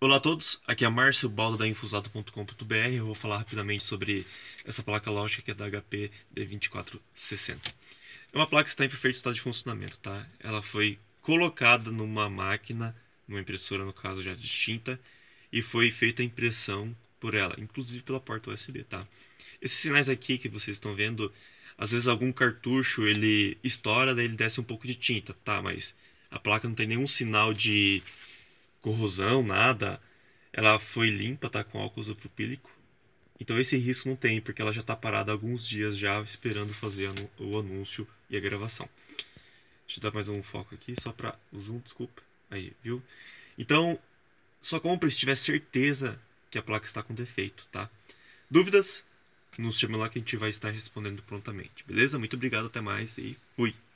Olá a todos, aqui é Márcio Balda da Infusato.com.br. Eu vou falar rapidamente sobre essa placa lógica que é da HP D2460. É uma placa que está em perfeito estado de funcionamento, tá? Ela foi colocada numa máquina, numa impressora no caso já distinta, e foi feita a impressão por ela, inclusive pela porta USB, tá? Esses sinais aqui que vocês estão vendo, às vezes algum cartucho ele estoura, daí ele desce um pouco de tinta, tá? Mas a placa não tem nenhum sinal de corrosão, nada. Ela foi limpa, tá com álcool isopropílico. Então esse risco não tem, porque ela já tá parada há alguns dias já esperando fazer o anúncio e a gravação. Deixa eu dar mais um foco aqui, só para o zoom, desculpa. Aí, viu? Então, só compre se tiver certeza que a placa está com defeito, tá? Dúvidas? Nos chama lá que a gente vai estar respondendo prontamente, beleza? Muito obrigado, até mais e fui!